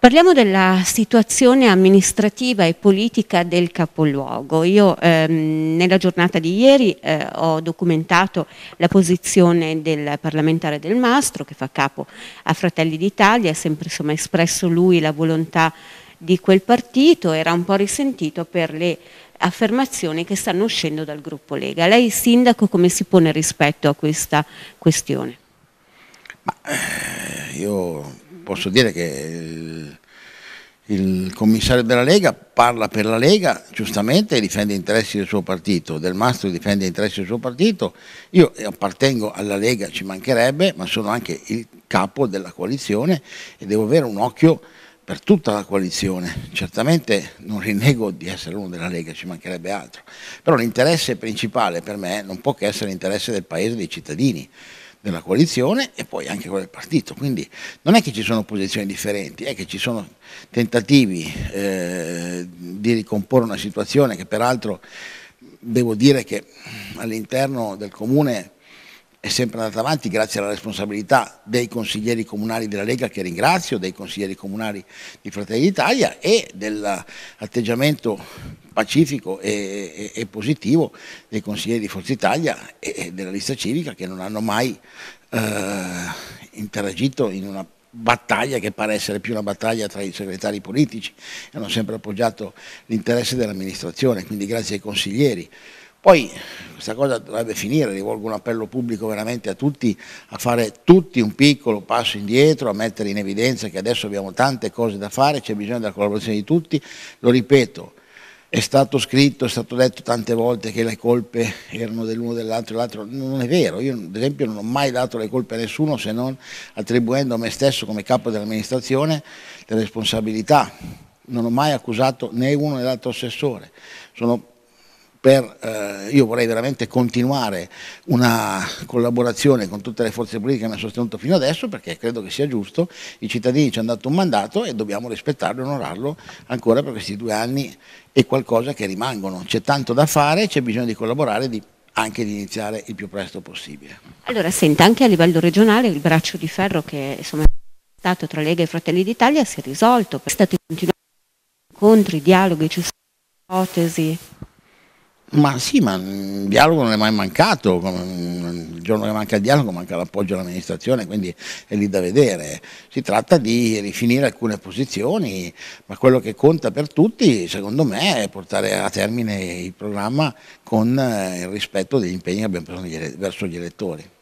Parliamo della situazione amministrativa e politica del capoluogo. Io ehm, nella giornata di ieri eh, ho documentato la posizione del parlamentare del Mastro che fa capo a Fratelli d'Italia, ha sempre insomma, espresso lui la volontà di quel partito, era un po' risentito per le affermazioni che stanno uscendo dal gruppo Lega. Lei sindaco come si pone rispetto a questa questione? Ma, eh, io posso dire che il commissario della Lega parla per la Lega, giustamente, e difende interessi del suo partito, Del Mastro difende interessi del suo partito, io eh, appartengo alla Lega, ci mancherebbe, ma sono anche il capo della coalizione e devo avere un occhio per tutta la coalizione. Certamente non rinnego di essere uno della Lega, ci mancherebbe altro, però l'interesse principale per me non può che essere l'interesse del Paese e dei cittadini della coalizione e poi anche quella del partito. Quindi non è che ci sono posizioni differenti, è che ci sono tentativi eh, di ricomporre una situazione che peraltro devo dire che all'interno del comune è sempre andata avanti grazie alla responsabilità dei consiglieri comunali della Lega che ringrazio, dei consiglieri comunali di Fratelli d'Italia e dell'atteggiamento pacifico e, e, e, positivo dei consiglieri di Forza Italia e, e della lista civica che non hanno mai eh, interagito in una battaglia che pare essere più una battaglia tra i segretari politici, hanno sempre appoggiato l'interesse dell'amministrazione, quindi grazie ai consiglieri. Poi questa cosa dovrebbe finire, rivolgo un appello pubblico veramente a tutti, a fare tutti un piccolo passo indietro, a mettere in evidenza che adesso abbiamo tante cose da fare, c'è bisogno della collaborazione di tutti, lo ripeto, è stato scritto, è stato detto tante volte che le colpe erano dell'uno, dell'altro, dell'altro, non è vero, io ad esempio non ho mai dato le colpe a nessuno se non attribuendo a me stesso come capo dell'amministrazione le responsabilità, non ho mai accusato né uno né l'altro assessore, sono per, eh, io vorrei veramente continuare una collaborazione con tutte le forze politiche che mi hanno sostenuto fino adesso perché credo che sia giusto, i cittadini ci hanno dato un mandato e dobbiamo rispettarlo e onorarlo ancora per questi due anni e qualcosa che rimangono. C'è tanto da fare, c'è bisogno di collaborare, di anche di iniziare il più presto possibile. Allora senta, anche a livello regionale il braccio di ferro che insomma, è stato tra Lega e Fratelli d'Italia si è risolto, state continuando incontri, dialoghi, ci sono ipotesi? Ma sì, ma il dialogo non è mai mancato, il giorno che manca il dialogo manca l'appoggio all'amministrazione, quindi è lì da vedere. Si tratta di rifinire alcune posizioni, ma quello che conta per tutti, secondo me, è portare a termine il programma con eh, il rispetto degli impegni che abbiamo preso verso gli elettori.